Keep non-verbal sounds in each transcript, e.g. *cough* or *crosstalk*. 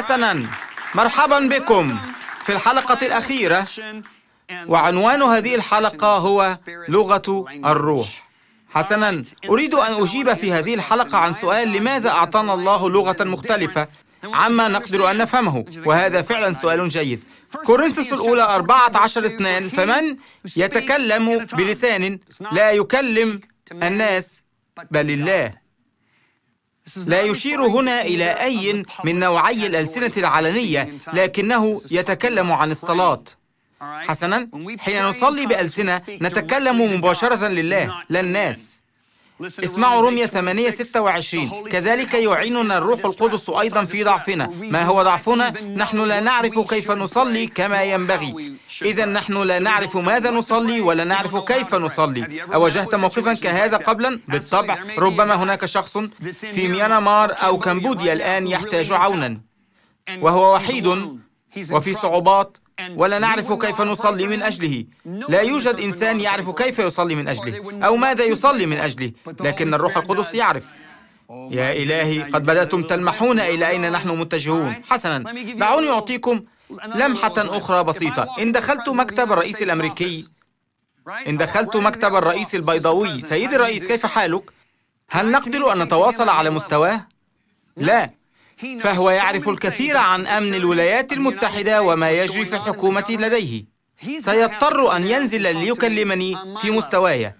حسنا مرحبا بكم في الحلقة الأخيرة وعنوان هذه الحلقة هو لغة الروح حسنا أريد أن أجيب في هذه الحلقة عن سؤال لماذا أعطانا الله لغة مختلفة عما نقدر أن نفهمه وهذا فعلا سؤال جيد كورنثوس الأولى 14 اثنان فمن يتكلم بلسان لا يكلم الناس بل الله لا يشير هنا إلى uh, أي من نوعي الألسنة العلنية لكنه يتكلم عن الصلاة حسنا حين نصلي بألسنة نتكلم مباشرة لله لا الناس اسمعوا رومية 8 26 كذلك يعيننا الروح القدس أيضا في ضعفنا ما هو ضعفنا؟ نحن لا نعرف كيف نصلي كما ينبغي إذا نحن لا نعرف ماذا نصلي ولا نعرف كيف نصلي أواجهت موقفا كهذا قبلا؟ بالطبع ربما هناك شخص في ميانمار أو كمبوديا الآن يحتاج عونا وهو وحيد وفي صعوبات ولا نعرف كيف نصلي من أجله لا يوجد إنسان يعرف كيف يصلي من أجله أو ماذا يصلي من أجله لكن الروح القدس يعرف يا إلهي قد بدأتم تلمحون إلى أين نحن متجهون حسنا دعوني أعطيكم لمحة أخرى بسيطة إن دخلت مكتب الرئيس الأمريكي إن دخلت مكتب الرئيس البيضاوي سيدي الرئيس كيف حالك؟ هل نقدر أن نتواصل على مستواه؟ لا فهو يعرف الكثير عن أمن الولايات المتحدة وما يجري في الحكومة لديه سيضطر أن ينزل ليكلمني في مستواي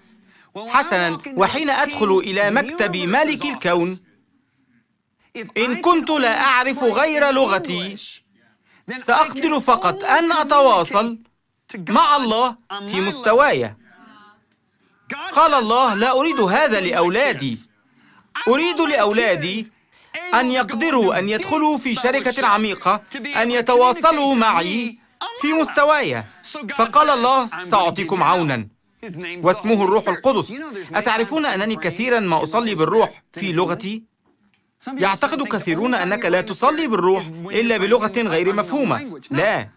حسنا وحين أدخل إلى مكتب مالك الكون إن كنت لا أعرف غير لغتي سأقدر فقط أن أتواصل مع الله في مستواي قال الله لا أريد هذا لأولادي أريد لأولادي أن يقدروا أن يدخلوا في شركة عميقة أن يتواصلوا معي في مستواي فقال الله سأعطيكم عونا واسمه الروح القدس أتعرفون أنني كثيرا ما أصلي بالروح في لغتي؟ يعتقد كثيرون أنك لا تصلي بالروح إلا بلغة غير مفهومة لا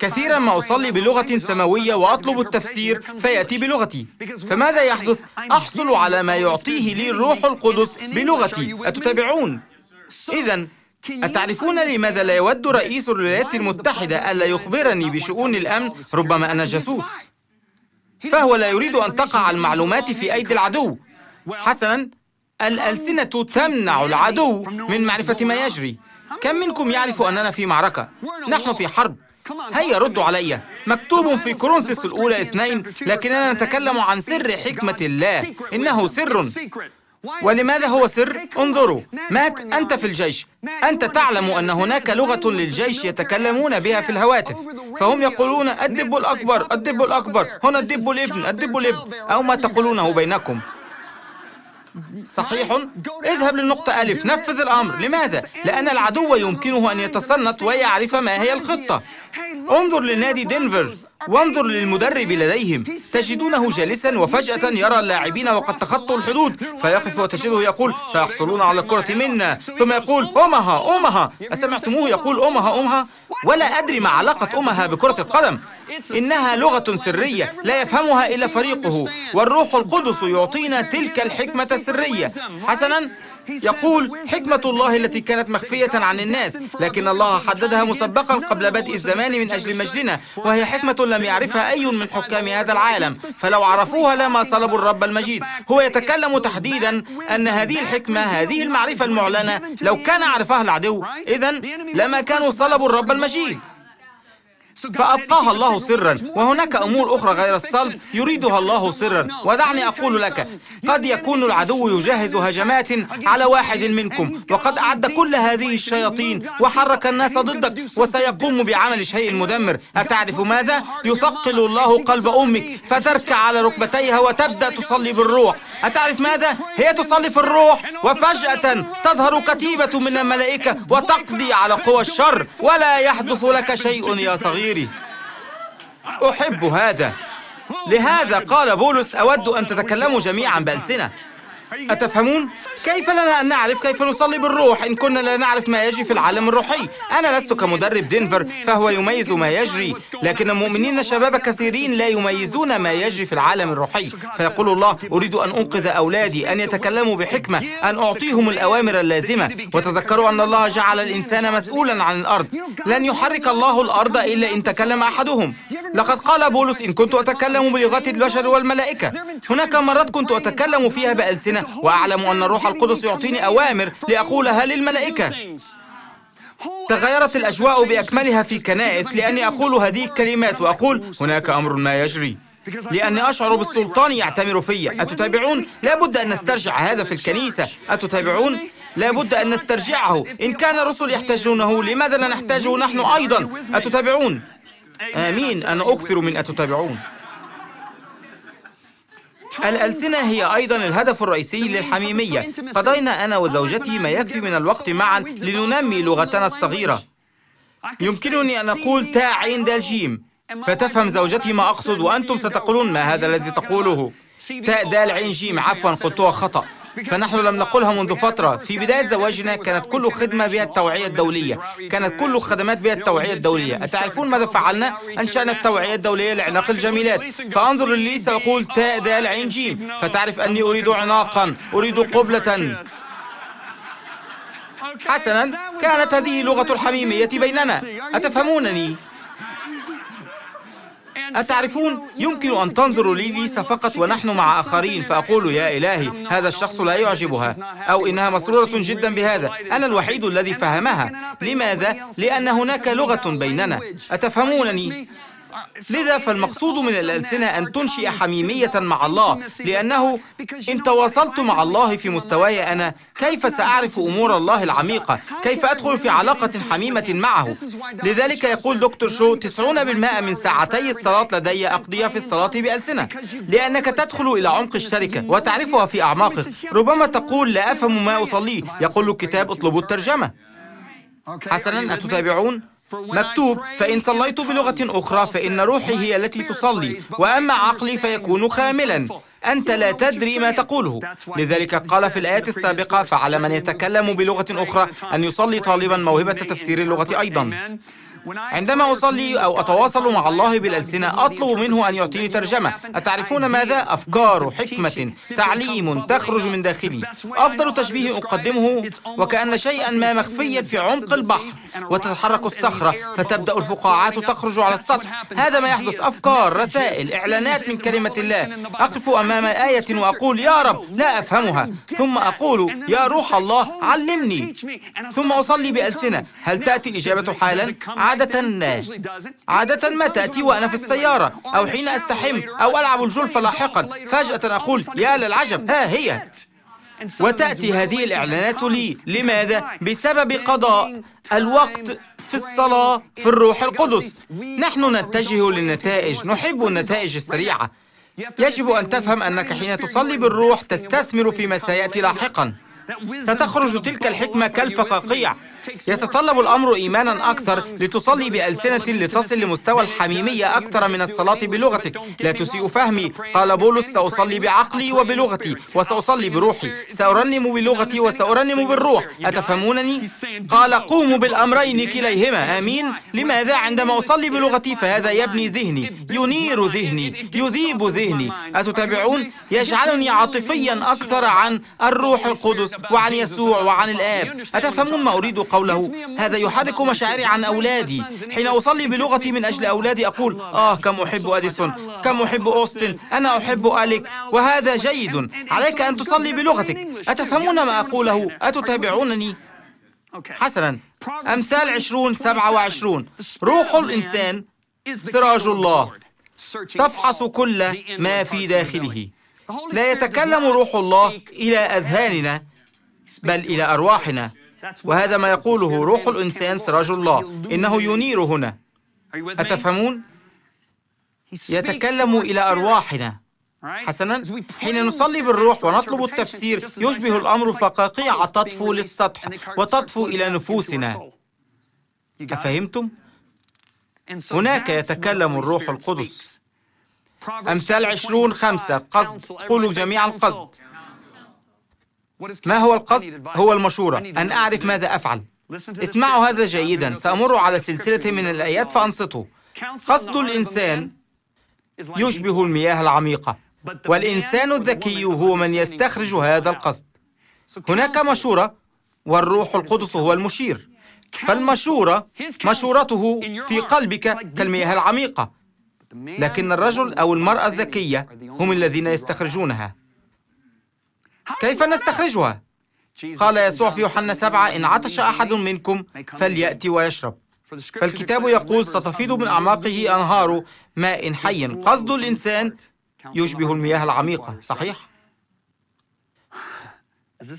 كثيرا ما أصلي بلغة سماوية وأطلب التفسير فيأتي بلغتي فماذا يحدث؟ أحصل على ما يعطيه لي الروح القدس بلغتي أتتابعون؟ إذا أتعرفون لماذا لا يود رئيس الولايات المتحدة ألا يخبرني بشؤون الأمن ربما أنا جاسوس؟ فهو لا يريد أن تقع المعلومات في أيدي العدو حسناً الألسنة تمنع العدو من معرفة ما يجري كم منكم يعرف أننا في معركة؟ نحن في حرب هيا ردوا علي مكتوب في كورنثس الأولى اثنين لكننا نتكلم عن سر حكمة الله إنه سر ولماذا هو سر؟ انظروا مات أنت في الجيش أنت تعلم أن هناك لغة للجيش يتكلمون بها في الهواتف فهم يقولون الدب الأكبر الدب الأكبر هنا الدب الابن الدب الابن أو ما تقولونه بينكم صحيح؟ اذهب للنقطة ألف نفذ الأمر لماذا؟ لأن العدو يمكنه أن يتسلط ويعرف ما هي الخطة انظر لنادي دينفر وانظر للمدرب لديهم تجدونه جالسا وفجأة يرى اللاعبين وقد تخطوا الحدود فيقف وتجده يقول سيحصلون على الكرة منا ثم يقول أمها أمها أسمعتموه يقول أمها أمها ولا أدري ما علاقة أمها بكرة القدم إنها لغة سرية لا يفهمها إلا فريقه والروح القدس يعطينا تلك الحكمة السرية حسنا يقول حكمة الله التي كانت مخفية عن الناس لكن الله حددها مسبقا قبل بدء الزمان من أجل مجدنا وهي حكمة لم يعرفها أي من حكام هذا العالم فلو عرفوها لما صلبوا الرب المجيد هو يتكلم تحديدا أن هذه الحكمة هذه المعرفة المعلنة لو كان عرفها العدو إذا لما كانوا صلبوا الرب المجيد فأبقاها الله سرا وهناك أمور أخرى غير الصلب يريدها الله سرا ودعني أقول لك قد يكون العدو يجهز هجمات على واحد منكم وقد أعد كل هذه الشياطين وحرك الناس ضدك وسيقوم بعمل شيء مدمر أتعرف ماذا؟ يثقل الله قلب أمك فتركع على ركبتيها وتبدأ تصلي بالروح أتعرف ماذا؟ هي تصلي في الروح وفجأة تظهر كتيبة من الملائكة وتقضي على قوى الشر ولا يحدث لك شيء يا صغير خيري أحب هذا لهذا قال بولس أود أن تتكلموا جميعا بألسنة أتفهمون؟ كيف لنا أن نعرف كيف نصلي بالروح إن كنا لا نعرف ما يجري في العالم الروحي؟ أنا لست كمدرب دينفر فهو يميز ما يجري لكن المؤمنين شباب كثيرين لا يميزون ما يجري في العالم الروحي فيقول الله أريد أن أنقذ أولادي أن يتكلموا بحكمة أن أعطيهم الأوامر اللازمة وتذكروا أن الله جعل الإنسان مسؤولا عن الأرض لن يحرك الله الأرض إلا إن تكلم أحدهم لقد قال بولس إن كنت أتكلم بلغة البشر والملائكة هناك مرات كنت أتكلم فيها بألسنة *laughs* وأعلم أن الروح القدس يعطيني أوامر لأقولها للملائكة تغيرت الأجواء بأكملها في الكنائس لأني أقول هذه الكلمات وأقول هناك أمر ما يجري لأني أشعر بالسلطان يعتمر في أتتابعون؟ لابد أن نسترجع هذا في الكنيسة أتتابعون؟ لابد أن نسترجعه إن كان الرسل يحتاجونه لماذا لا نحتاجه نحن أيضا؟ أتتابعون؟ آمين أنا أكثر من أتتابعون الألسنة هي أيضا الهدف الرئيسي للحميمية قضينا أنا وزوجتي ما يكفي من الوقت معا لننمي لغتنا الصغيرة يمكنني أن أقول تاء عين دال جيم فتفهم زوجتي ما أقصد وأنتم ستقولون ما هذا الذي تقوله تاء دال عين جيم عفوا قلتها خطأ فنحن لم نقلها منذ فترة في بداية زواجنا كانت كل خدمة بها التوعية الدولية كانت كل خدمات بها التوعية الدولية أتعرفون ماذا فعلنا؟ أنشأنا التوعية الدولية لعناق الجميلات فأنظر لليسا سأقول تاء دال عين جيم فتعرف أني أريد عناقا أريد قبلة حسنا كانت هذه لغة الحميمية بيننا أتفهمونني؟ أتعرفون يمكن أن تنظروا لي ليس فقط ونحن مع آخرين فأقول يا إلهي هذا الشخص لا يعجبها أو إنها مسرورة جدا بهذا أنا الوحيد الذي فهمها لماذا؟ لأن هناك لغة بيننا أتفهمونني؟ لذا فالمقصود من الألسنة أن تنشئ حميمية مع الله لأنه إن تواصلت مع الله في مستواي أنا كيف سأعرف أمور الله العميقة كيف أدخل في علاقة حميمة معه لذلك يقول دكتور شو 90% من ساعتي الصلاة لدي أقضيها في الصلاة بألسنة لأنك تدخل إلى عمق الشركة وتعرفها في أعماقك ربما تقول لا أفهم ما أصلي يقول الكتاب اطلبوا الترجمة حسنا أتتابعون؟ مكتوب فإن صليت بلغة أخرى فإن روحي هي التي تصلي وأما عقلي فيكون خاملا أنت لا تدري ما تقوله لذلك قال في الآيات السابقة فعلى من يتكلم بلغة أخرى أن يصلي طالبا موهبة تفسير اللغة أيضا عندما أصلي أو أتواصل مع الله بالألسنة أطلب منه أن يعطيني ترجمة أتعرفون ماذا؟ أفكار حكمة تعليم تخرج من داخلي أفضل تشبيه أقدمه وكأن شيئا ما مخفيا في عمق البحر وتتحرك الصخرة فتبدأ الفقاعات تخرج على السطح هذا ما يحدث أفكار رسائل إعلانات من كلمة الله أقف أمام آية وأقول يا رب لا أفهمها ثم أقول يا روح الله علمني ثم أصلي بألسنة هل تأتي إجابة حالا؟ عادة عادة ما تأتي وأنا في السيارة أو حين أستحم أو ألعب الجولف لاحقا فجأة أقول يا للعجب ها هي وتأتي هذه الإعلانات لي لماذا؟ بسبب قضاء الوقت في الصلاة في الروح القدس نحن نتجه للنتائج نحب النتائج السريعة يجب أن تفهم أنك حين تصلي بالروح تستثمر فيما سيأتي لاحقاً ستخرج تلك الحكمة كالفقاقيع يتطلب الأمر إيمانا أكثر لتصلي بألسنة لتصل لمستوى الحميمية أكثر من الصلاة بلغتك لا تسيء فهمي قال بولس سأصلي بعقلي وبلغتي وسأصلي بروحي سأرنم بلغتي وسأرنم بالروح أتفهمونني؟ قال قوموا بالأمرين كليهما آمين لماذا عندما أصلي بلغتي فهذا يبني ذهني ينير ذهني يذيب ذهني أتتابعون؟ يجعلني عاطفيا أكثر عن الروح القدس وعن يسوع وعن الآب أتفهمون ما أريد قوله؟ هذا يحرك مشاعري عن أولادي حين أصلي بلغتي من أجل أولادي أقول آه كم أحب أديسون كم أحب أوستن أنا أحب أليك وهذا جيد عليك أن تصلي بلغتك أتفهمون ما أقوله؟ أتتابعونني؟ حسنا أمثال عشرون سبعة وعشرون روح الإنسان سراج الله تفحص كل ما في داخله لا يتكلم روح الله إلى أذهاننا بل إلى أرواحنا وهذا ما يقوله روح الإنسان سراج الله إنه ينير هنا أتفهمون؟ يتكلم إلى أرواحنا حسنا حين نصلي بالروح ونطلب التفسير يشبه الأمر فقاقيع تطفو للسطح وتطفو إلى نفوسنا أفهمتم؟ هناك يتكلم الروح القدس أمثال عشرون خمسة قصد قولوا جميعا قصد ما هو القصد؟ هو المشورة أن أعرف ماذا أفعل اسمعوا هذا جيدا سأمر على سلسلة من الآيات فأنصتوا قصد الإنسان يشبه المياه العميقة والإنسان الذكي هو من يستخرج هذا القصد هناك مشورة والروح القدس هو المشير فالمشورة مشورته في قلبك كالمياه العميقة لكن الرجل أو المرأة الذكية هم الذين يستخرجونها كيف نستخرجها؟ قال يسوع في يوحنا سبعة إن عطش أحد منكم فليأتي ويشرب فالكتاب يقول ستفيض من أعماقه أنهار ماء حي قصد الإنسان يشبه المياه العميقة صحيح؟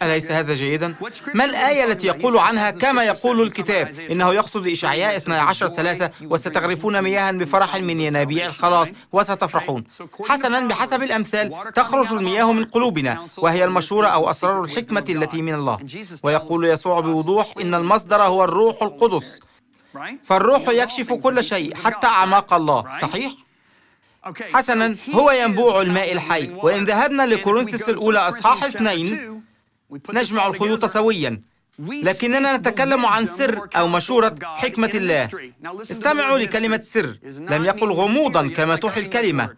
أليس هذا جيدا؟ ما الآية التي يقول عنها كما يقول الكتاب إنه يقصد إشعياء 12 3 وستغرفون مياها بفرح من ينابيع الخلاص وستفرحون حسنا بحسب الأمثال تخرج المياه من قلوبنا وهي المشهورة أو أسرار الحكمة التي من الله ويقول يسوع بوضوح إن المصدر هو الروح القدس فالروح يكشف كل شيء حتى أعماق الله صحيح؟ حسنا هو ينبوع الماء الحي وإن ذهبنا لكورنثس الأولى أصحاح اثنين نجمع الخيوط سويا لكننا نتكلم عن سر أو مشورة حكمة الله استمعوا لكلمة سر لم يقل غموضا كما توحي الكلمة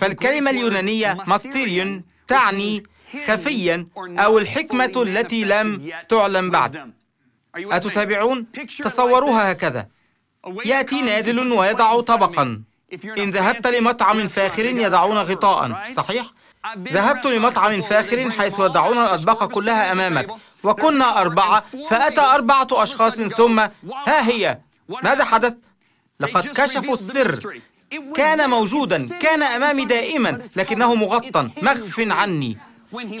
فالكلمة اليونانية ماستيريون تعني خفيا أو الحكمة التي لم تعلم بعد أتتابعون؟ تصوروها هكذا يأتي نادل ويضع طبقا إن ذهبت لمطعم فاخر يضعون غطاء صحيح؟ ذهبت لمطعم فاخر حيث يضعون الأطباق كلها أمامك وكنا أربعة فأتى أربعة أشخاص ثم ها هي ماذا حدث؟ لقد كشفوا السر كان موجودا كان أمامي دائما لكنه مغطى مخف عني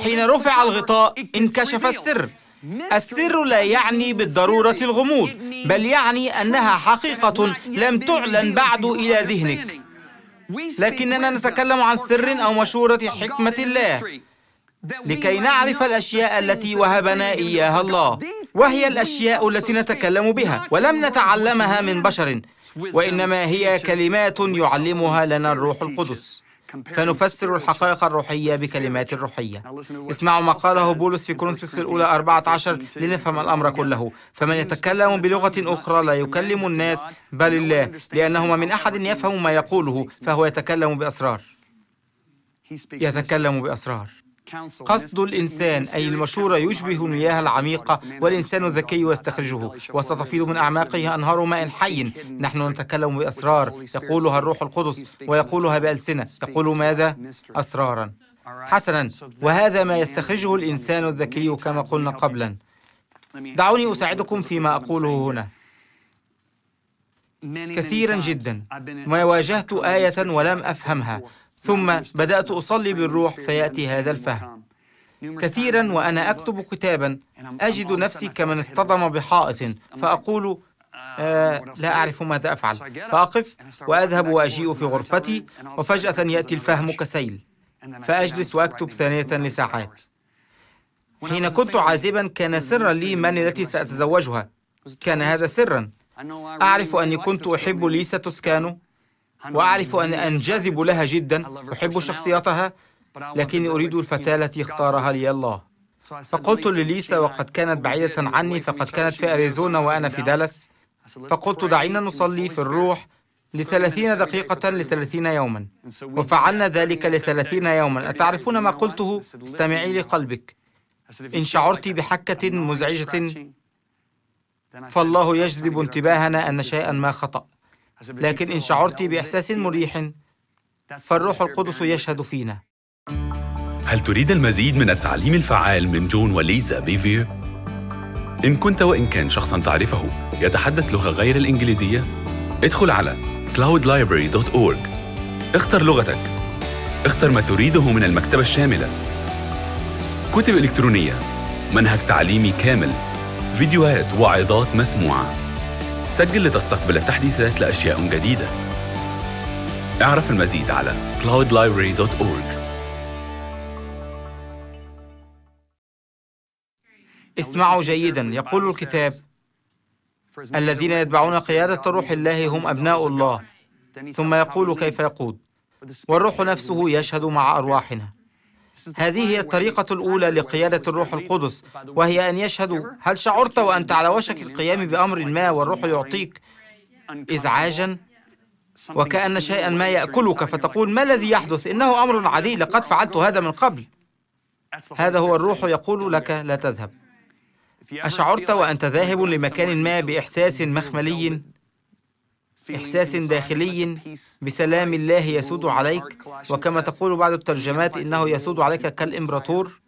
حين رفع الغطاء انكشف السر السر لا يعني بالضرورة الغموض بل يعني أنها حقيقة لم تعلن بعد إلى ذهنك لكننا نتكلم عن سر أو مشورة حكمة الله لكي نعرف الأشياء التي وهبنا إياها الله وهي الأشياء التي نتكلم بها ولم نتعلمها من بشر وإنما هي كلمات يعلمها لنا الروح القدس فنفسر الحقائق الروحية بكلمات روحية اسمعوا ما قاله بولس في كورنثوس الأولى 14 لنفهم الأمر كله فمن يتكلم بلغة أخرى لا يكلم الناس بل الله لأنهما من أحد يفهم ما يقوله فهو يتكلم بأسرار يتكلم بأسرار قصد الإنسان أي المشورة يشبه المياه العميقة والإنسان الذكي يستخرجه وستفيض من أعماقه أنهار ماء حي نحن نتكلم بأسرار يقولها الروح القدس ويقولها بألسنة يقول ماذا؟ أسرارا حسنا وهذا ما يستخرجه الإنسان الذكي كما قلنا قبلا دعوني أساعدكم فيما أقوله هنا كثيرا جدا ما واجهت آية ولم أفهمها ثم بدأت أصلي بالروح فيأتي هذا الفهم كثيرا وأنا أكتب كتابا أجد نفسي كمن اصطدم بحائط فأقول آه لا أعرف ماذا أفعل فأقف وأذهب وأجيء في غرفتي وفجأة يأتي الفهم كسيل فأجلس وأكتب ثانية لساعات حين كنت عازبا كان سرا لي من التي سأتزوجها كان هذا سرا أعرف أني كنت أحب ليسا توسكانو وأعرف أن أنجذب لها جدا أحب شخصيتها لكني أريد الفتاة التي اختارها لي الله فقلت لليسا وقد كانت بعيدة عني فقد كانت في أريزونا وأنا في دالاس فقلت دعينا نصلي في الروح لثلاثين دقيقة لثلاثين يوما وفعلنا ذلك لثلاثين يوما أتعرفون ما قلته؟ استمعي لقلبك إن شعرت بحكة مزعجة فالله يجذب انتباهنا أن شيئا ما خطأ لكن إن شعرت بإحساس مريح فالروح القدس يشهد فينا هل تريد المزيد من التعليم الفعال من جون وليزا بيفير؟ إن كنت وإن كان شخصاً تعرفه يتحدث لغة غير الإنجليزية؟ ادخل على cloudlibrary.org اختر لغتك اختر ما تريده من المكتبة الشاملة كتب إلكترونية منهج تعليمي كامل فيديوهات وعظات مسموعه سجل لتستقبل التحديثات لأشياء جديدة اعرف المزيد على cloudlibrary.org اسمعوا جيدا يقول الكتاب الذين يتبعون قيادة روح الله هم أبناء الله ثم يقول كيف يقود والروح نفسه يشهد مع أرواحنا هذه هي الطريقة الأولى لقيادة الروح القدس وهي أن يشهدوا هل شعرت وأنت على وشك القيام بأمر ما والروح يعطيك إزعاجا وكأن شيئا ما يأكلك فتقول ما الذي يحدث إنه أمر عادي لقد فعلت هذا من قبل هذا هو الروح يقول لك لا تذهب أشعرت وأنت ذاهب لمكان ما بإحساس مخملي إحساس داخلي بسلام الله يسود عليك وكما تقول بعض الترجمات إنه يسود عليك كالإمبراطور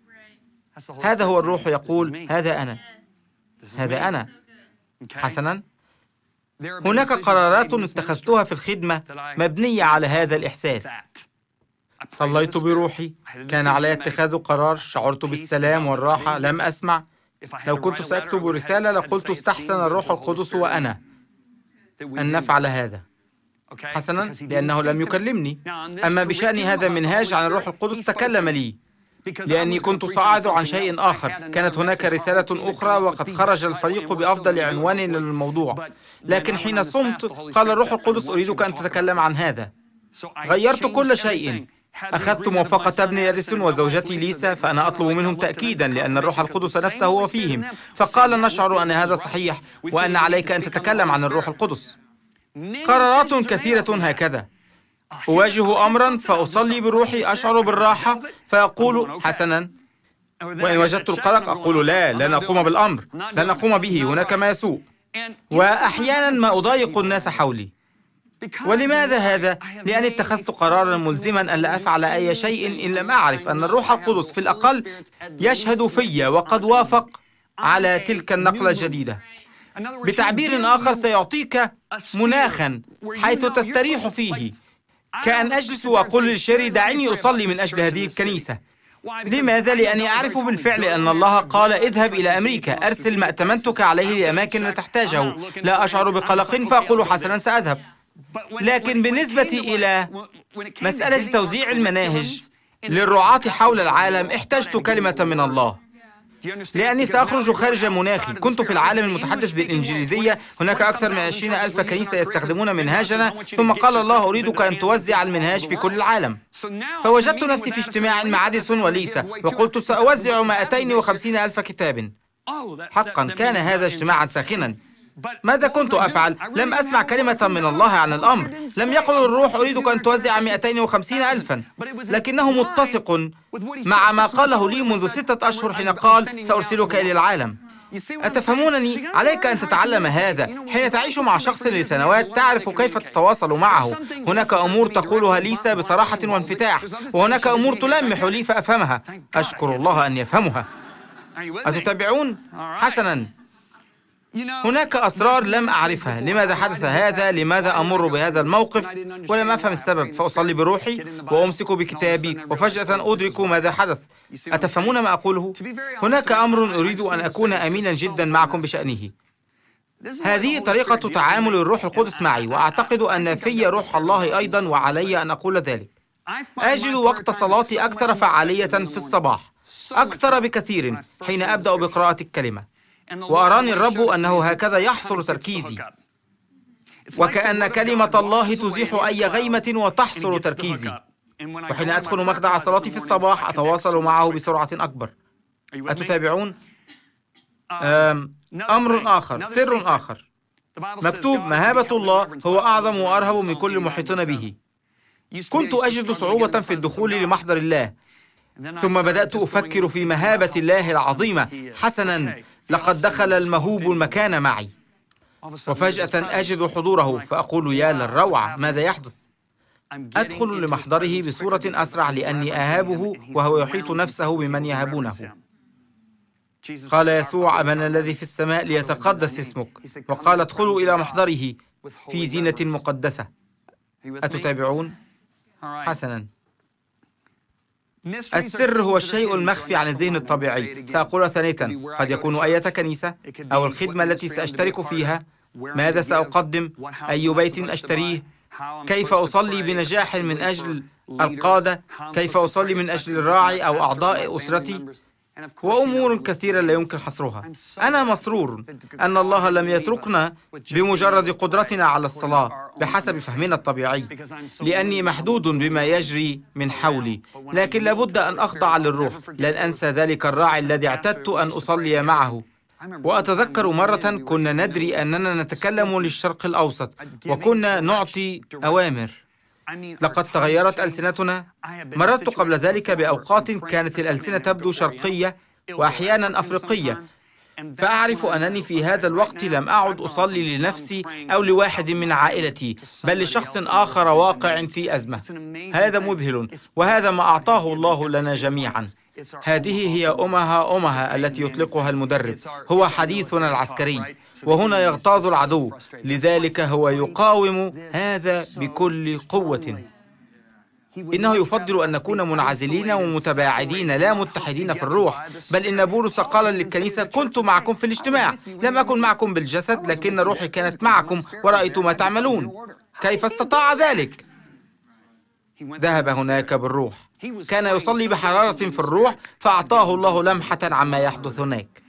هذا هو الروح يقول هذا أنا هذا أنا حسنا هناك قرارات اتخذتها في الخدمة مبنية على هذا الإحساس صليت بروحي كان علي اتخاذ قرار شعرت بالسلام والراحة لم أسمع لو كنت سأكتب رسالة لقلت استحسن الروح القدس وأنا أن نفعل هذا حسنا لأنه لم يكلمني أما بشأن هذا المنهاج عن الروح القدس تكلم لي لأني كنت صاعد عن شيء آخر كانت هناك رسالة أخرى وقد خرج الفريق بأفضل عنوان للموضوع لكن حين صمت قال الروح القدس أريدك أن تتكلم عن هذا غيرت كل شيء أخذت موافقة ابني أديسون وزوجتي ليسا فأنا أطلب منهم تأكيدا لأن الروح القدس نفسه هو فيهم فقال نشعر أن هذا صحيح وأن عليك أن تتكلم عن الروح القدس قرارات كثيرة هكذا أواجه أمرا فأصلي بروحي أشعر بالراحة فيقول حسنا وإن وجدت القلق أقول لا لن أقوم بالأمر لن أقوم به هناك ما يسوء وأحيانا ما أضايق الناس حولي ولماذا هذا؟ لأني اتخذت قرارا ملزما ألا أفعل أي شيء إن لم أعرف أن الروح القدس في الأقل يشهد في وقد وافق على تلك النقلة الجديدة بتعبير آخر سيعطيك مناخا حيث تستريح فيه كأن أجلس وأقول للشيري دعني أصلي من أجل هذه الكنيسة لماذا؟ لأني أعرف بالفعل أن الله قال اذهب إلى أمريكا أرسل ما أتمنتك عليه لأماكن لا تحتاجه لا أشعر بقلق فأقول حسنا سأذهب لكن بالنسبة إلى مسألة توزيع المناهج للرعاة حول العالم احتجت كلمة من الله لأني سأخرج خارج مناخي كنت في العالم المتحدث بالإنجليزية هناك أكثر من عشرين ألف كنيسة يستخدمون منهاجنا ثم قال الله أريدك أن توزع المنهاج في كل العالم فوجدت نفسي في اجتماع مع أديسون وليسا وقلت سأوزع وخمسين ألف كتاب oh, حقا كان هذا اجتماعا ساخنا ماذا كنت أفعل؟ لم أسمع كلمة من الله عن الأمر لم يقل الروح أريدك أن توزع 250 ألفا لكنه متسق مع ما قاله لي منذ ستة أشهر حين قال سأرسلك إلى العالم أتفهمونني؟ عليك أن تتعلم هذا حين تعيش مع شخص لسنوات تعرف كيف تتواصل معه هناك أمور تقولها ليسا بصراحة وانفتاح وهناك أمور تلمح لي فأفهمها أشكر الله أن يفهمها أتتابعون؟ حسناً هناك أسرار لم أعرفها لماذا حدث هذا لماذا أمر بهذا الموقف ولم أفهم السبب فأصلي بروحي وأمسك بكتابي وفجأة أدرك ماذا حدث أتفهمون ما أقوله؟ هناك أمر أريد أن أكون أمينا جدا معكم بشأنه هذه طريقة تعامل الروح القدس معي وأعتقد أن في روح الله أيضا وعلي أن أقول ذلك أجد وقت صلاتي أكثر فعالية في الصباح أكثر بكثير حين أبدأ بقراءة الكلمة واراني الرب انه هكذا يحصل تركيزي وكان كلمه الله تزيح اي غيمه وتحصر تركيزي وحين ادخل مخدع صلاتي في الصباح اتواصل معه بسرعه اكبر اتتابعون um, امر اخر سر اخر مكتوب مهابه الله هو اعظم وارهب من كل محيطنا به كنت اجد صعوبه في الدخول لمحضر الله ثم بدات افكر في مهابه الله العظيمه حسنا لقد دخل المهوب المكان معي وفجأة أجد حضوره فأقول يا للروعة ماذا يحدث؟ أدخل لمحضره بصورة أسرع لأني أهابه وهو يحيط نفسه بمن يهابونه قال يسوع أبانا الذي في السماء ليتقدس اسمك وقال ادخلوا إلى محضره في زينة مقدسة أتتابعون؟ حسناً السر هو الشيء المخفي عن الذهن الطبيعي سأقول ثانية قد يكون أية كنيسة أو الخدمة التي سأشترك فيها ماذا سأقدم أي بيت أشتريه كيف أصلي بنجاح من أجل القادة كيف أصلي من أجل الراعي أو أعضاء أسرتي وامور كثيره لا يمكن حصرها انا مسرور ان الله لم يتركنا بمجرد قدرتنا على الصلاه بحسب فهمنا الطبيعي لاني محدود بما يجري من حولي لكن لابد ان اخضع للروح لن انسى ذلك الراعي الذي اعتدت ان اصلي معه وأتذكر مرة كنا ندري أننا نتكلم للشرق الأوسط وكنا نعطي أوامر لقد تغيرت ألسنتنا آية مررت قبل ذلك بأوقات كانت الألسنة تبدو شرقية وأحيانا أفريقية فأعرف أنني في هذا الوقت لم أعد أصلي لنفسي أو لواحد من عائلتي بل لشخص آخر واقع في أزمة هذا مذهل وهذا ما أعطاه الله لنا جميعا هذه هي أمها أمها التي يطلقها المدرب هو حديثنا العسكري وهنا يغتاظ العدو لذلك هو يقاوم هذا بكل قوة إنه يفضل أن نكون منعزلين ومتباعدين لا متحدين في الروح بل إن بولس قال للكنيسة كنت معكم في الاجتماع لم أكن معكم بالجسد لكن روحي كانت معكم ورأيت ما تعملون كيف استطاع ذلك؟ ذهب هناك بالروح كان يصلي بحرارة في الروح فأعطاه الله لمحة عما يحدث هناك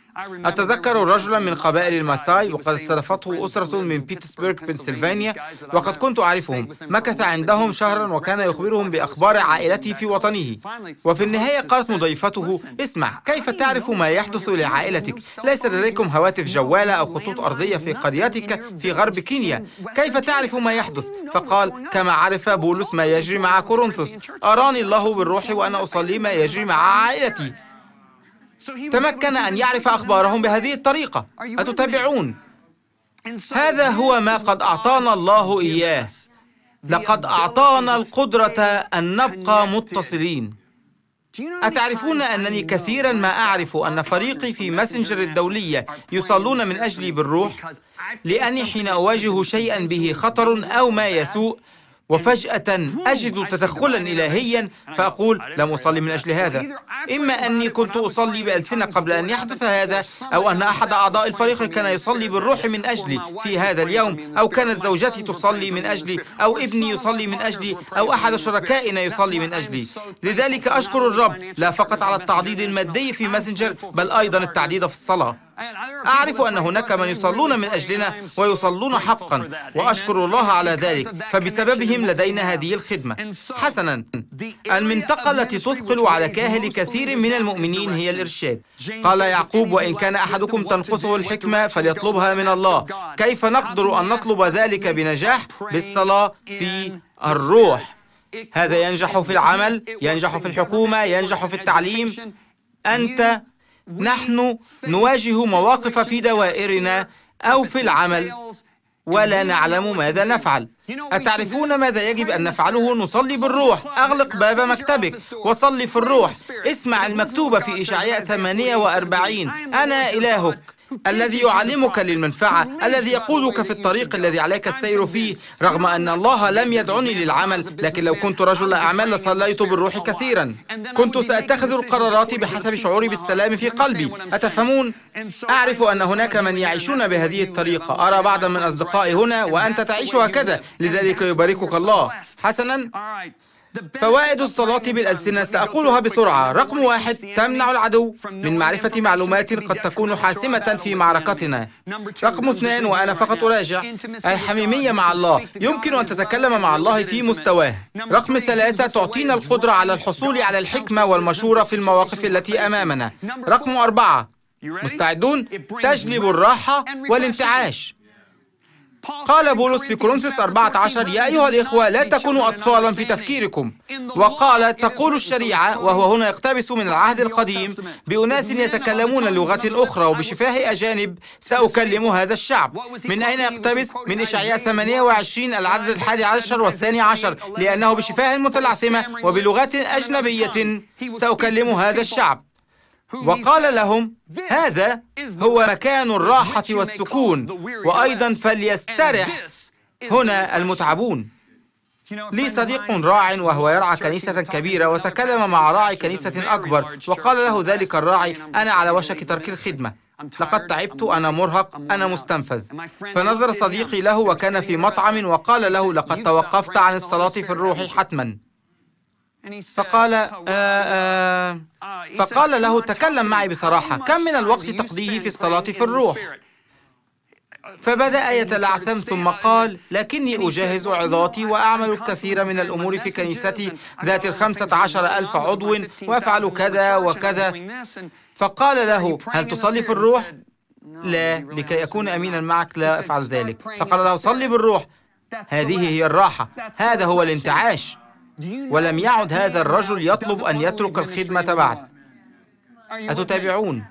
أتذكر رجلا من قبائل الماساي وقد استضافته أسرة من بيتسبرغ بنسلفانيا وقد كنت أعرفهم مكث عندهم شهرا وكان يخبرهم بأخبار عائلته في وطنه وفي النهاية قالت مضيفته اسمع كيف تعرف ما يحدث لعائلتك ليس لديكم هواتف جوالة أو خطوط أرضية في قريتك في غرب كينيا كيف تعرف ما يحدث فقال كما عرف بولس ما يجري مع كورنثوس أراني الله بالروح وأنا أصلي ما يجري مع عائلتي تمكن أن يعرف أخبارهم بهذه الطريقة أتتابعون؟ هذا هو ما قد أعطانا الله إياه لقد أعطانا القدرة أن نبقى متصلين أتعرفون أنني كثيرا ما أعرف أن فريقي في ماسنجر الدولية يصلون من أجلي بالروح لأني حين أواجه شيئا به خطر أو ما يسوء وفجأة أجد تدخلا إلهيا فأقول لم أصلي من أجل هذا إما أني كنت أصلي بألسنة قبل أن يحدث هذا أو أن أحد أعضاء الفريق كان يصلي بالروح من أجلي في هذا اليوم أو كانت زوجتي تصلي من أجلي أو ابني يصلي من أجلي أو أحد شركائنا يصلي من أجلي لذلك أشكر الرب لا فقط على التعضيد المادي في ماسنجر بل أيضا التعديد في الصلاة أعرف أن هناك من يصلون من أجلنا ويصلون حقا وأشكر الله على ذلك فبسببهم لدينا هذه الخدمة حسنا المنطقة التي تثقل على كاهل كثير من المؤمنين هي الإرشاد قال يعقوب وإن كان أحدكم تنقصه الحكمة فليطلبها من الله كيف نقدر أن نطلب ذلك بنجاح بالصلاة في الروح هذا ينجح في العمل ينجح في الحكومة ينجح في التعليم أنت نحن نواجه مواقف في دوائرنا أو في العمل ولا نعلم ماذا نفعل أتعرفون ماذا يجب أن نفعله؟ نصلي بالروح أغلق باب مكتبك وصلي في الروح اسمع المكتوبة في إشعياء 48 أنا إلهك الذي يعلمك للمنفعة الذي يقودك في الطريق الذي عليك السير فيه رغم أن الله لم يدعني للعمل لكن لو كنت رجل أعمال لصليت بالروح كثيرا كنت سأتخذ القرارات بحسب شعوري بالسلام في قلبي أتفهمون؟ أعرف أن هناك من يعيشون بهذه الطريقة أرى بعضا من أصدقائي هنا وأنت تعيش هكذا لذلك يباركك الله حسنا فوائد الصلاة بالألسنة سأقولها بسرعة رقم واحد تمنع العدو من معرفة معلومات قد تكون حاسمة في معركتنا رقم اثنان وأنا فقط أراجع الحميمية مع الله يمكن أن تتكلم مع الله في مستواه رقم ثلاثة تعطينا القدرة على الحصول على الحكمة والمشورة في المواقف التي أمامنا رقم أربعة مستعدون تجلب الراحة والانتعاش قال بولس في كورنثوس 14 يا أيها الإخوة لا تكونوا أطفالا في تفكيركم وقال تقول الشريعة وهو هنا يقتبس من العهد القديم بأناس يتكلمون لغة أخرى وبشفاه أجانب سأكلم هذا الشعب من أين يقتبس؟ من إشعياء 28 العدد الحادي عشر والثاني عشر لأنه بشفاه متلعثمة وبلغات أجنبية سأكلم هذا الشعب وقال لهم هذا هو مكان الراحة والسكون وأيضا فليسترح هنا المتعبون لي صديق راع وهو يرعى كنيسة كبيرة وتكلم مع راعي كنيسة أكبر وقال له ذلك الراعي أنا على وشك ترك الخدمة لقد تعبت أنا مرهق أنا مستنفذ فنظر صديقي له وكان في مطعم وقال له لقد توقفت عن الصلاة في الروح حتما فقال آآ آه، آه، فقال له تكلم معي بصراحة كم من الوقت تقضيه في الصلاة في الروح؟ فبدأ يتلعثم ثم قال لكني أجهز عظاتي وأعمل الكثير من الأمور في كنيستي ذات الخمسة عشر ألف عضو وأفعل كذا وكذا فقال له هل تصلي في الروح؟ لا لكي أكون أمينا معك لا أفعل ذلك فقال له صلي بالروح هذه هي الراحة هذا هو الانتعاش ولم يعد هذا الرجل يطلب أن يترك الخدمة بعد أتتابعون؟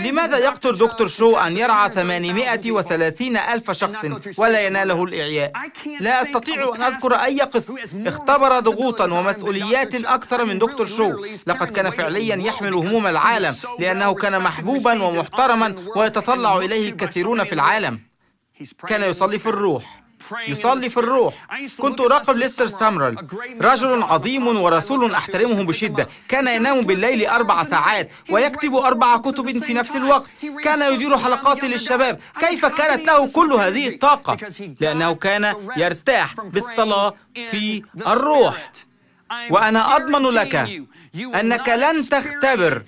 لماذا يقتل دكتور شو أن يرعى 830 ألف شخص ولا يناله الإعياء؟ لا أستطيع أن أذكر أي قص اختبر ضغوطا ومسؤوليات أكثر من دكتور شو لقد كان فعليا يحمل هموم العالم لأنه كان محبوبا ومحترما ويتطلع إليه الكثيرون في العالم كان يصلي في الروح يصلي في الروح كنت أراقب ليستر سامرال رجل عظيم ورسول أحترمه بشدة كان ينام بالليل أربع ساعات ويكتب أربع كتب في نفس الوقت كان يدير حلقات للشباب كيف كانت له كل هذه الطاقة؟ لأنه كان يرتاح بالصلاة في الروح وأنا أضمن لك أنك لن تختبر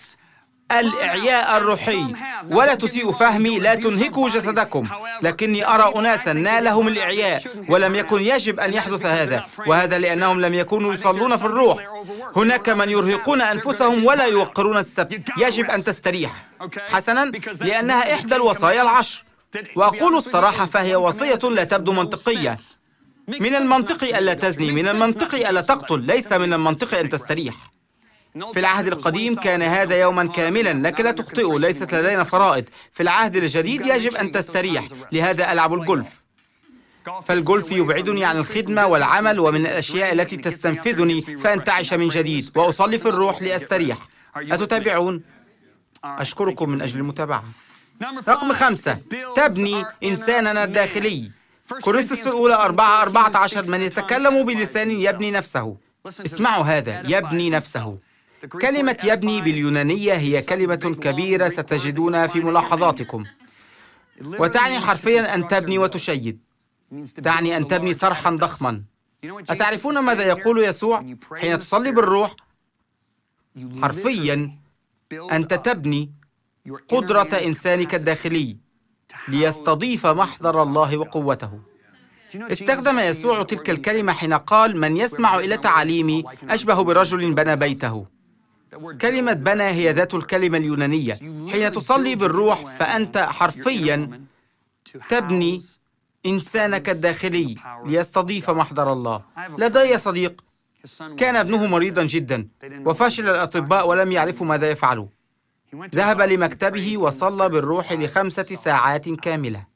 الإعياء الروحي ولا تسيء فهمي لا تنهكوا جسدكم لكني أرى أناسا نالهم الإعياء ولم يكن يجب أن يحدث هذا وهذا لأنهم لم يكونوا يصلون في الروح هناك من يرهقون أنفسهم ولا يوقرون السبت يجب أن تستريح حسنا لأنها إحدى الوصايا العشر وأقول الصراحة فهي وصية لا تبدو منطقية من المنطقي ألا تزني من المنطقي ألا تقتل ليس من المنطقي أن تستريح في العهد القديم كان هذا يوما كاملا لك لا تخطئوا ليست لدينا فرائض في العهد الجديد يجب أن تستريح لهذا ألعب الجولف طيب. فالجولف يبعدني عن الخدمة والعمل ومن الأشياء التي تستنفذني فأنتعش من جديد وأصلي في الروح لأستريح أتتابعون؟ أشكركم من أجل المتابعة رقم خمسة تبني إنساننا الداخلي كورنثوس الأولى 4 14 من يتكلم بلسان يبني نفسه اسمعوا هذا يبني نفسه كلمة يبني باليونانية هي كلمة كبيرة ستجدونها في ملاحظاتكم وتعني حرفيا أن تبني وتشيد تعني أن تبني صرحا ضخما أتعرفون ماذا يقول يسوع حين تصلي بالروح حرفيا أنت تبني قدرة إنسانك الداخلي ليستضيف محضر الله وقوته استخدم يسوع تلك الكلمة حين قال من يسمع إلى تعاليمي أشبه برجل بنى بيته كلمة بنى هي ذات الكلمة اليونانية حين تصلي بالروح فأنت حرفيا تبني إنسانك الداخلي ليستضيف محضر الله لدي صديق كان ابنه مريضا جدا وفشل الأطباء ولم يعرفوا ماذا يفعلوا ذهب لمكتبه وصلى بالروح لخمسة ساعات كاملة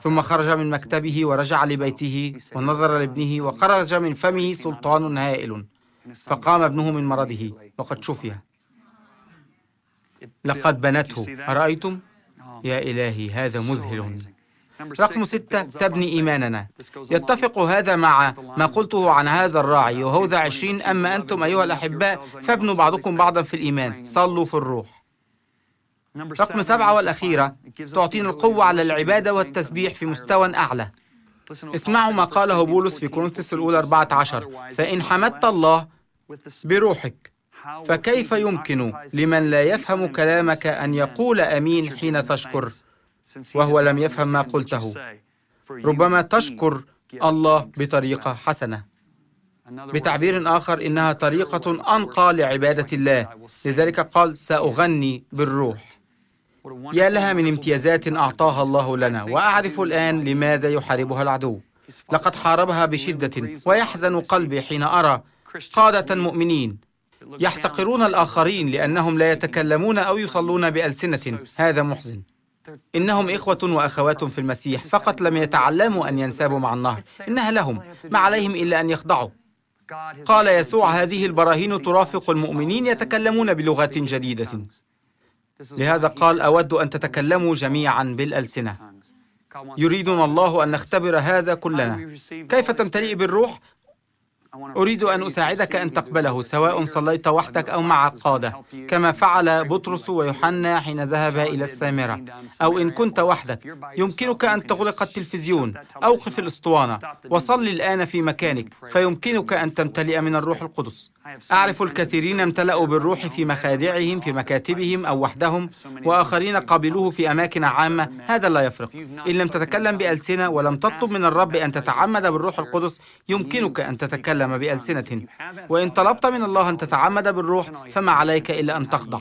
ثم خرج من مكتبه ورجع لبيته ونظر لابنه وخرج من فمه سلطان هائل فقام ابنه من مرضه وقد شفي لقد بنته أرأيتم؟ يا إلهي هذا مذهل رقم ستة تبني إيماننا يتفق هذا مع ما قلته عن هذا الراعي وهوذا عشرين أما أنتم أيها الأحباء فابنوا بعضكم بعضا في الإيمان صلوا في الروح رقم سبعة والأخيرة تعطينا القوة على العبادة والتسبيح في مستوى أعلى اسمعوا ما قاله بولس في كورنثس الأولى 14 فإن حمدت الله بروحك فكيف يمكن لمن لا يفهم كلامك ان يقول امين حين تشكر وهو لم يفهم ما قلته ربما تشكر الله بطريقه حسنه بتعبير اخر انها طريقه انقى لعباده الله لذلك قال ساغني بالروح يا لها من امتيازات اعطاها الله لنا واعرف الان لماذا يحاربها العدو لقد حاربها بشده ويحزن قلبي حين ارى قادة مؤمنين يحتقرون الآخرين لأنهم لا يتكلمون أو يصلون بألسنة هذا محزن إنهم إخوة وأخوات في المسيح فقط لم يتعلموا أن ينسابوا مع النهر إنها لهم ما عليهم إلا أن يخضعوا قال يسوع هذه البراهين ترافق المؤمنين يتكلمون بلغات جديدة لهذا قال أود أن تتكلموا جميعا بالألسنة يريدنا الله أن نختبر هذا كلنا كيف تمتلئ بالروح أريد أن أساعدك أن تقبله سواء صليت وحدك أو مع قادة كما فعل بطرس ويوحنا حين ذهبا إلى السامرة أو إن كنت وحدك يمكنك أن تغلق التلفزيون أوقف الأسطوانة وصل الآن في مكانك فيمكنك أن تمتلئ من الروح القدس أعرف الكثيرين امتلأوا بالروح في مخادعهم في مكاتبهم أو وحدهم وآخرين قابلوه في أماكن عامة هذا لا يفرق إن لم تتكلم بألسنة ولم تطلب من الرب أن تتعمد بالروح القدس يمكنك أن تتكلم تتكلم بألسنة وإن طلبت من الله أن تتعمد بالروح فما عليك إلا أن تخضع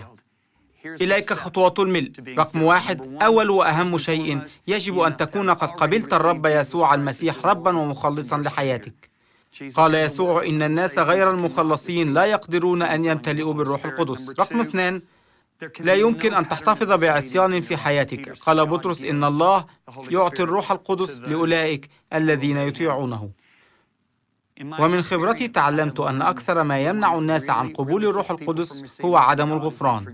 إليك خطوات الملء رقم واحد أول وأهم شيء يجب أن تكون قد قبلت الرب يسوع المسيح ربا ومخلصا لحياتك قال يسوع إن الناس غير المخلصين لا يقدرون أن يمتلئوا بالروح القدس رقم اثنان لا يمكن أن تحتفظ بعصيان في حياتك قال بطرس إن الله يعطي الروح القدس لأولئك الذين يطيعونه ومن خبرتي تعلمت أن أكثر ما يمنع الناس عن قبول الروح القدس هو عدم الغفران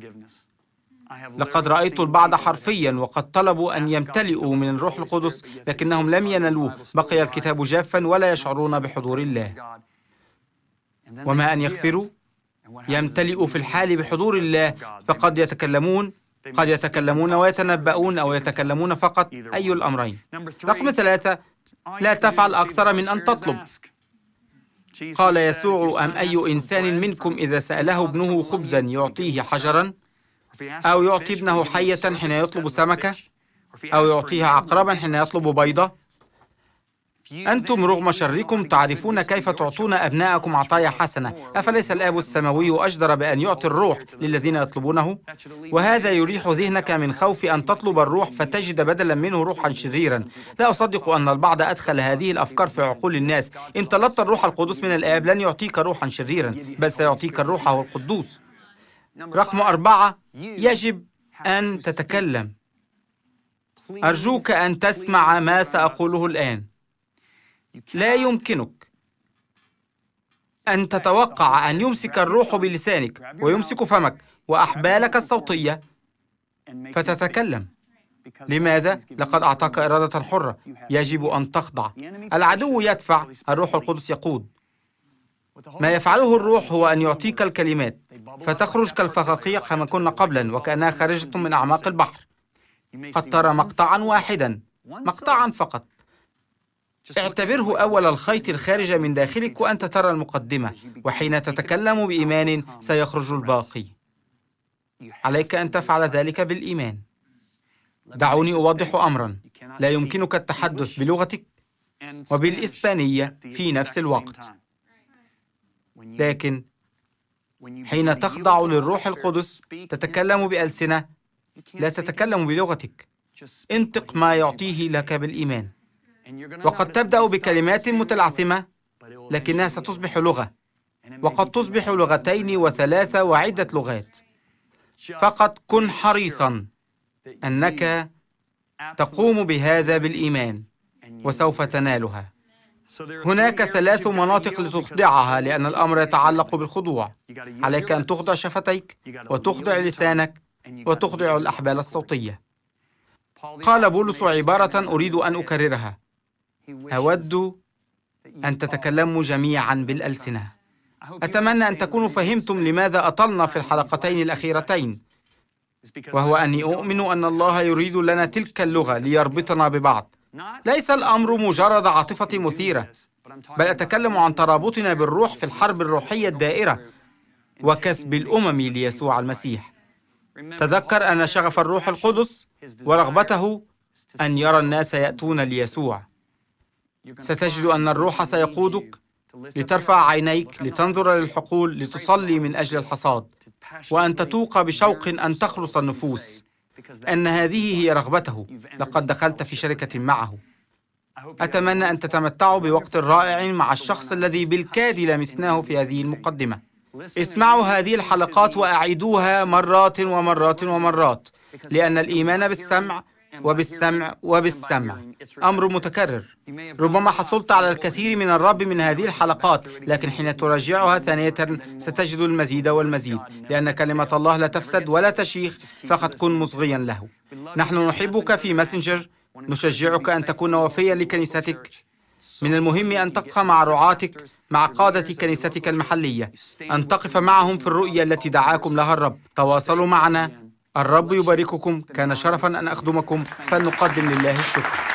لقد رأيت البعض حرفيا وقد طلبوا أن يمتلئوا من الروح القدس لكنهم لم ينالوه بقي الكتاب جافا ولا يشعرون بحضور الله وما أن يغفروا يمتلئوا في الحال بحضور الله فقد يتكلمون قد يتكلمون ويتنبؤون أو يتكلمون فقط أي الأمرين رقم ثلاثة لا تفعل أكثر من أن تطلب قال يسوع أم أي إنسان منكم إذا سأله ابنه خبزا يعطيه حجرا أو يعطي ابنه حية حين يطلب سمكة أو يعطيه عقربا حين يطلب بيضة أنتم رغم شركم تعرفون كيف تعطون أبناءكم عطايا حسنة أفليس الآب السماوي أجدر بأن يعطي الروح للذين يطلبونه وهذا يريح ذهنك من خوف أن تطلب الروح فتجد بدلا منه روحا شريرا لا أصدق أن البعض أدخل هذه الأفكار في عقول الناس إن طلبت الروح القدس من الآب لن يعطيك روحا شريرا بل سيعطيك الروح القدوس رقم أربعة يجب أن تتكلم أرجوك أن تسمع ما سأقوله الآن لا يمكنك أن تتوقع أن يمسك الروح بلسانك ويمسك فمك وأحبالك الصوتية فتتكلم لماذا؟ لقد أعطاك إرادة حرة يجب أن تخضع العدو يدفع الروح القدس يقود ما يفعله الروح هو أن يعطيك الكلمات فتخرج كالفقاقيع كما كنا قبلا وكأنها خارجة من أعماق البحر قد ترى مقطعا واحدا مقطعا فقط اعتبره أول الخيط الخارج من داخلك وأنت ترى المقدمة وحين تتكلم بإيمان سيخرج الباقي عليك أن تفعل ذلك بالإيمان دعوني أوضح أمرا لا يمكنك التحدث بلغتك وبالإسبانية في نفس الوقت لكن حين تخضع للروح القدس تتكلم بألسنة لا تتكلم بلغتك انطق ما يعطيه لك بالإيمان وقد تبدأ بكلمات متلعثمة لكنها ستصبح لغة وقد تصبح لغتين وثلاثة وعدة لغات فقط كن حريصا أنك تقوم بهذا بالإيمان وسوف تنالها هناك ثلاث مناطق لتخضعها لأن الأمر يتعلق بالخضوع عليك أن تخضع شفتيك وتخضع لسانك وتخضع الأحبال الصوتية قال بولس عبارة أريد أن أكررها اود ان تتكلموا جميعا بالالسنه اتمنى ان تكونوا فهمتم لماذا اطلنا في الحلقتين الاخيرتين وهو اني اؤمن ان الله يريد لنا تلك اللغه ليربطنا ببعض ليس الامر مجرد عاطفه مثيره بل اتكلم عن ترابطنا بالروح في الحرب الروحيه الدائره وكسب الامم ليسوع المسيح تذكر ان شغف الروح القدس ورغبته ان يرى الناس ياتون ليسوع ستجد أن الروح سيقودك لترفع عينيك لتنظر للحقول لتصلي من أجل الحصاد وأن تتوق بشوق أن تخلص النفوس أن هذه هي رغبته لقد دخلت في شركة معه أتمنى أن تتمتعوا بوقت رائع مع الشخص الذي بالكاد لمسناه في هذه المقدمة اسمعوا هذه الحلقات وأعيدوها مرات ومرات ومرات لأن الإيمان بالسمع وبالسمع وبالسمع أمر متكرر ربما حصلت على الكثير من الرب من هذه الحلقات لكن حين تراجعها ثانية ستجد المزيد والمزيد لأن كلمة الله لا تفسد ولا تشيخ فقد كن مصغيا له نحن نحبك في ماسنجر نشجعك أن تكون وفيا لكنيستك من المهم أن تبقى مع رعاتك مع قادة كنيستك المحلية أن تقف معهم في الرؤية التي دعاكم لها الرب تواصلوا معنا الرب يبارككم كان شرفا أن أخدمكم فلنقدم لله الشكر